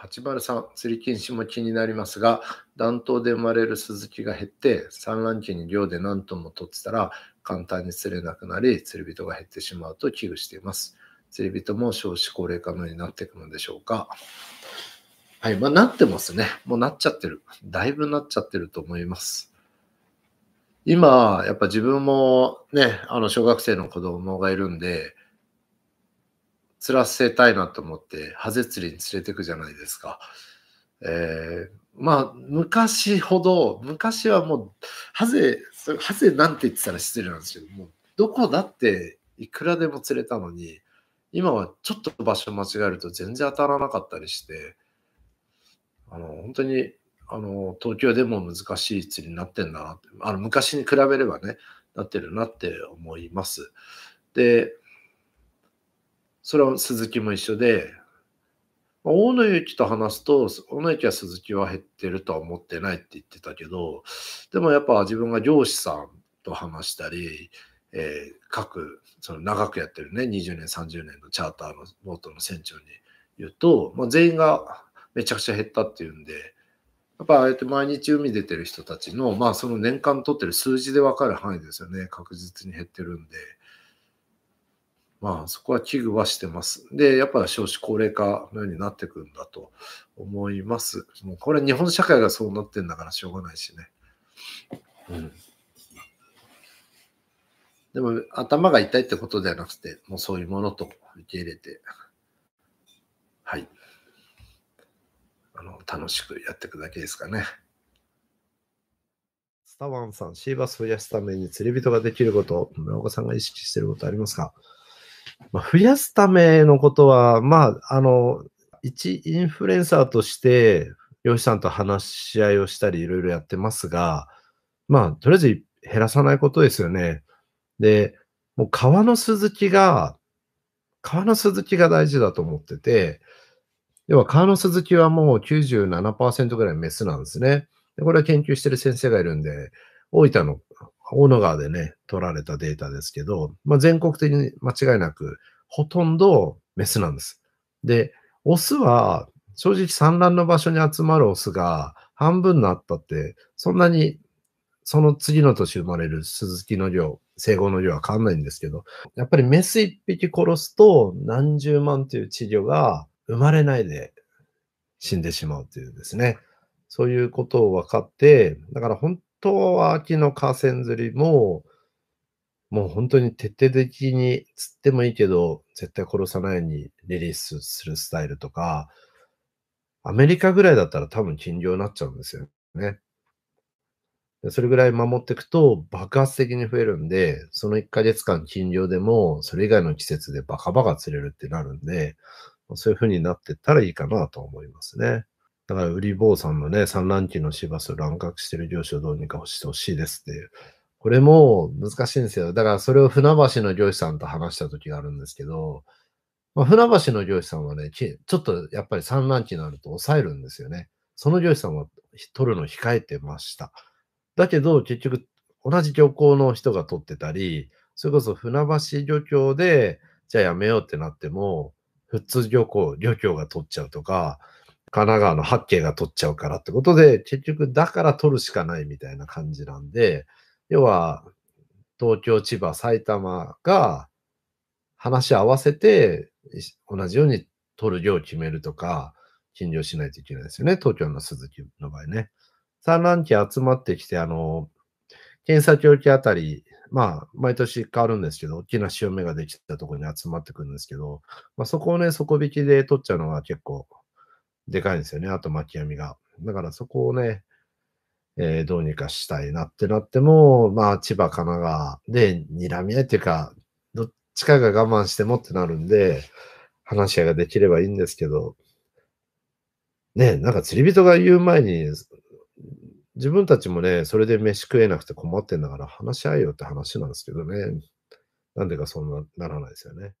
8 0 3、釣り禁止も気になりますが、暖冬で生まれるスズキが減って、産卵期に漁で何トンも取ってたら、簡単に釣れなくなり、釣り人が減ってしまうと危惧しています。釣り人も少子高齢化のようになっていくのでしょうか。はい、まあ、なってますね。もうなっちゃってる。だいぶなっちゃってると思います。今、やっぱ自分もね、あの、小学生の子供がいるんで、釣らせたいなと思って、ハゼ釣りに連れてくじゃないですか。えー、まあ、昔ほど、昔はもう、ハゼ、ハゼなんて言ってたら失礼なんですけど、もう、どこだっていくらでも釣れたのに、今はちょっと場所間違えると全然当たらなかったりして、あの、本当に、あの、東京でも難しい釣りになってんだなって、あの、昔に比べればね、なってるなって思います。で、それは鈴木も一緒で、大野由紀と話すと、大野由紀は鈴木は減ってるとは思ってないって言ってたけど、でもやっぱ自分が漁師さんと話したり、えー、各、その長くやってるね、20年、30年のチャーターのボートの船長に言うと、まあ、全員がめちゃくちゃ減ったっていうんで、やっぱああやって毎日海出てる人たちの、まあその年間取ってる数字で分かる範囲ですよね、確実に減ってるんで。まあそこは危惧はしてます。で、やっぱ少子高齢化のようになってくるんだと思います。もうこれ日本社会がそうなってんだからしょうがないしね。うん。でも頭が痛いってことではなくて、もうそういうものと受け入れて、はい。あの、楽しくやっていくだけですかね。スタワンさん、シーバス増やすために釣り人ができること、村岡さんが意識していることありますかまあ、増やすためのことは、まあ、あの、一インフルエンサーとして、漁師さんと話し合いをしたり、いろいろやってますが、まあ、とりあえず減らさないことですよね。で、もう川の鈴木が、川の鈴木が大事だと思ってて、要は川の鈴木はもう97%ぐらいメスなんですね。でこれは研究してる先生がいるんで、大分の大野川でね、取られたデータですけど、まあ、全国的に間違いなく、ほとんどメスなんです。で、オスは、正直産卵の場所に集まるオスが半分になったって、そんなにその次の年生まれるスズキの量、生後の量は変わんないんですけど、やっぱりメス一匹殺すと何十万という稚魚が生まれないで死んでしまうというですね。そういうことを分かって、だから本と秋の河川釣りも、もう本当に徹底的に釣ってもいいけど、絶対殺さないようにリリースするスタイルとか、アメリカぐらいだったら多分禁漁になっちゃうんですよね。それぐらい守っていくと爆発的に増えるんで、その1ヶ月間禁漁でも、それ以外の季節でバカバカ釣れるってなるんで、そういう風になってったらいいかなと思いますね。だから、売り坊さんのね、産卵期の芝バスを乱獲してる漁師をどうにかしてほしいですっていう。これも難しいんですよ。だからそれを船橋の漁師さんと話した時があるんですけど、まあ、船橋の漁師さんはね、ちょっとやっぱり産卵期になると抑えるんですよね。その漁師さんは取るのを控えてました。だけど結局同じ漁港の人が取ってたり、それこそ船橋漁協で、じゃあやめようってなっても、普通漁港、漁協が取っちゃうとか、神奈川の八景が取っちゃうからってことで、結局だから取るしかないみたいな感じなんで、要は、東京、千葉、埼玉が話し合わせて同じように取る量を決めるとか、禁量しないといけないですよね。東京の鈴木の場合ね。産卵期集まってきて、あの、検査協議あたり、まあ、毎年変わるんですけど、大きな潮目ができたところに集まってくるんですけど、まあ、そこをね、底引きで取っちゃうのが結構でかいんですよね、あと巻き網が。だからそこをね、えー、どうにかしたいなってなっても、まあ、千葉、神奈川で睨み合いっていうか、どっちかが我慢してもってなるんで、話し合いができればいいんですけど、ね、なんか釣り人が言う前に、自分たちもね、それで飯食えなくて困ってんだから話し合いよって話なんですけどね。なんでかそんなならないですよね。